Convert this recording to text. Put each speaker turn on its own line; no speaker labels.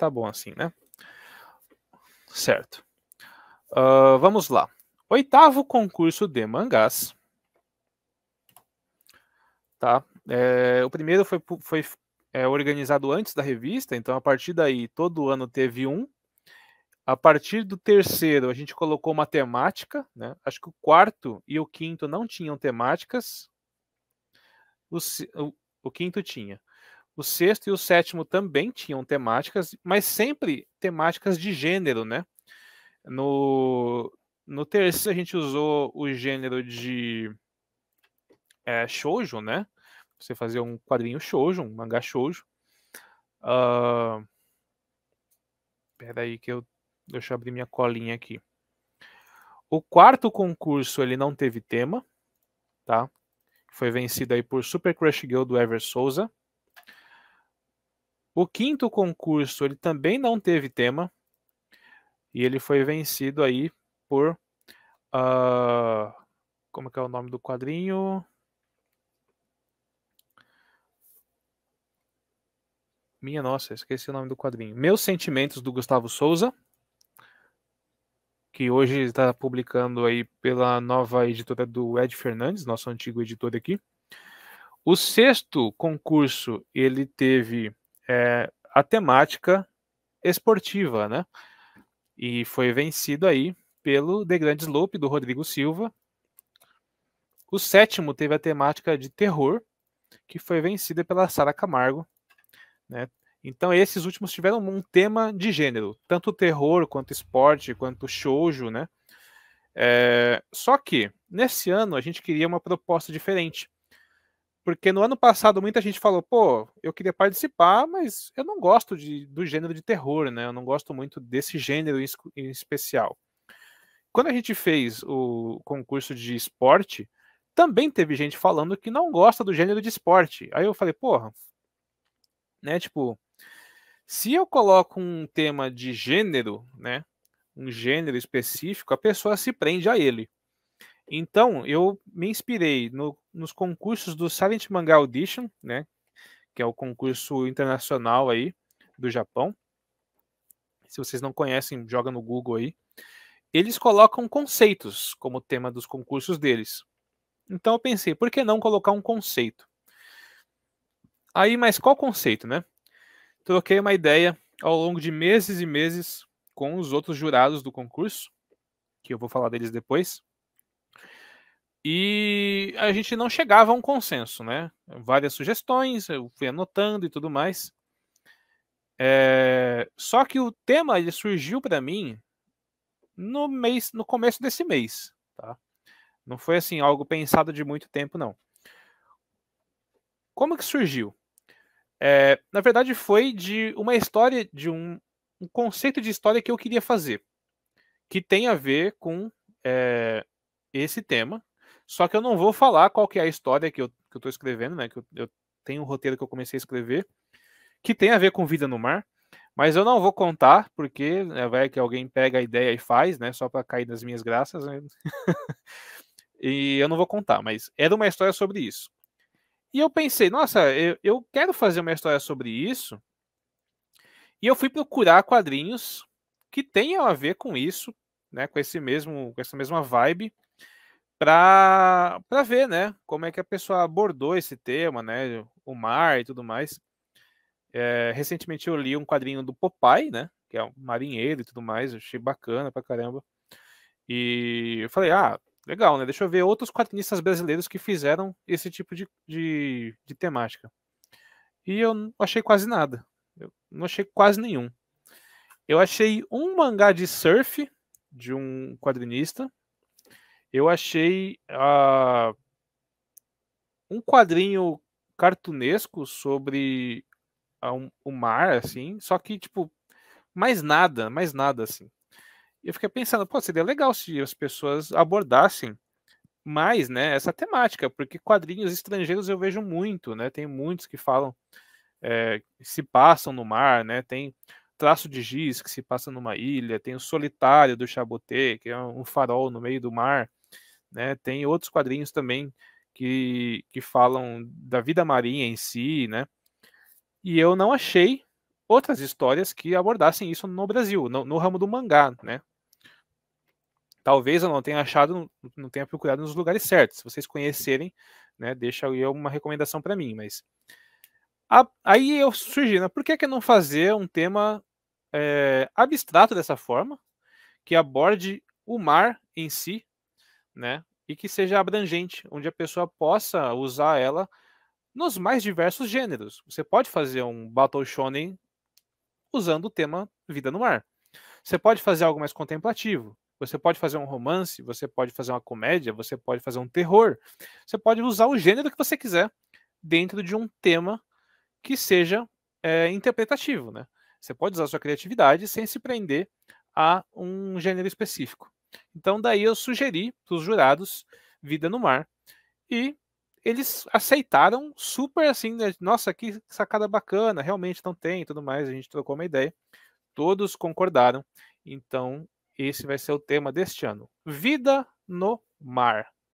Tá bom assim, né? Certo. Uh, vamos lá. Oitavo concurso de mangás. Tá? É, o primeiro foi, foi é, organizado antes da revista, então a partir daí todo ano teve um. A partir do terceiro, a gente colocou uma temática. Né? Acho que o quarto e o quinto não tinham temáticas. O, o, o quinto tinha. O sexto e o sétimo também tinham temáticas, mas sempre temáticas de gênero, né? No, no terceiro a gente usou o gênero de é, shoujo, né? Você fazer um quadrinho shoujo, um mangá shoujo. Uh, peraí que eu deixa eu abrir minha colinha aqui. O quarto concurso ele não teve tema, tá? Foi vencido aí por Super Crush Girl do Ever Souza. O quinto concurso, ele também não teve tema. E ele foi vencido aí por. Uh, como é que é o nome do quadrinho? Minha nossa, esqueci o nome do quadrinho. Meus Sentimentos do Gustavo Souza, que hoje está publicando aí pela nova editora do Ed Fernandes, nosso antigo editor aqui. O sexto concurso, ele teve é, a temática esportiva, né? E foi vencido aí pelo The Grand Slope, do Rodrigo Silva. O sétimo teve a temática de terror, que foi vencida pela Sara Camargo. Né? Então, esses últimos tiveram um tema de gênero, tanto terror, quanto esporte, quanto shoujo, né? É, só que, nesse ano, a gente queria uma proposta diferente. Porque no ano passado muita gente falou, pô, eu queria participar, mas eu não gosto de, do gênero de terror, né? Eu não gosto muito desse gênero em especial. Quando a gente fez o concurso de esporte, também teve gente falando que não gosta do gênero de esporte. Aí eu falei, porra, né? Tipo, se eu coloco um tema de gênero, né? Um gênero específico, a pessoa se prende a ele. Então, eu me inspirei no, nos concursos do Silent Manga Audition, né? Que é o concurso internacional aí do Japão. Se vocês não conhecem, joga no Google aí. Eles colocam conceitos como tema dos concursos deles. Então eu pensei, por que não colocar um conceito? Aí, mas qual conceito, né? Troquei uma ideia ao longo de meses e meses com os outros jurados do concurso, que eu vou falar deles depois. E a gente não chegava a um consenso, né? Várias sugestões, eu fui anotando e tudo mais. É... Só que o tema ele surgiu para mim no mês, no começo desse mês, tá? Não foi assim algo pensado de muito tempo, não. Como que surgiu? É... na verdade, foi de uma história, de um, um conceito de história que eu queria fazer, que tem a ver com é, esse tema, só que eu não vou falar qual que é a história que eu, que eu tô escrevendo, né? Que eu, eu tenho um roteiro que eu comecei a escrever, que tem a ver com vida no mar. Mas eu não vou contar, porque né, vai que alguém pega a ideia e faz, né? Só para cair nas minhas graças. Né? e eu não vou contar, mas era uma história sobre isso. E eu pensei, nossa, eu, eu quero fazer uma história sobre isso. E eu fui procurar quadrinhos que tenham a ver com isso, né? Com esse mesmo, com essa mesma vibe para ver, né, como é que a pessoa abordou esse tema, né, o mar e tudo mais. É, recentemente eu li um quadrinho do Popeye, né, que é um marinheiro e tudo mais, achei bacana pra caramba. E eu falei, ah, legal, né, deixa eu ver outros quadrinistas brasileiros que fizeram esse tipo de, de, de temática. E eu não achei quase nada, eu não achei quase nenhum. Eu achei um mangá de surf de um quadrinista, eu achei uh, um quadrinho cartunesco sobre uh, um, o mar, assim, só que, tipo, mais nada, mais nada, assim. eu fiquei pensando, pô, seria legal se as pessoas abordassem mais, né, essa temática, porque quadrinhos estrangeiros eu vejo muito, né, tem muitos que falam, é, se passam no mar, né, tem Traço de Giz, que se passa numa ilha, tem o Solitário do Chaboté, que é um farol no meio do mar. Né? Tem outros quadrinhos também que, que falam da vida marinha em si, né? E eu não achei outras histórias que abordassem isso no Brasil, no, no ramo do mangá, né? Talvez eu não tenha achado, não tenha procurado nos lugares certos. Se vocês conhecerem, né, deixa aí uma recomendação para mim, mas a, aí eu surgi, né, por que, que não fazer um tema é, abstrato dessa forma, que aborde o mar em si, né? E que seja abrangente, onde a pessoa possa usar ela nos mais diversos gêneros. Você pode fazer um Battle Shonen usando o tema Vida no Mar. Você pode fazer algo mais contemplativo. Você pode fazer um romance, você pode fazer uma comédia, você pode fazer um terror. Você pode usar o gênero que você quiser dentro de um tema que seja é, interpretativo, né? Você pode usar sua criatividade sem se prender a um gênero específico. Então, daí eu sugeri para os jurados Vida no Mar. E eles aceitaram super assim, né? nossa, que sacada bacana, realmente não tem tudo mais. A gente trocou uma ideia. Todos concordaram. Então, esse vai ser o tema deste ano: Vida no Mar.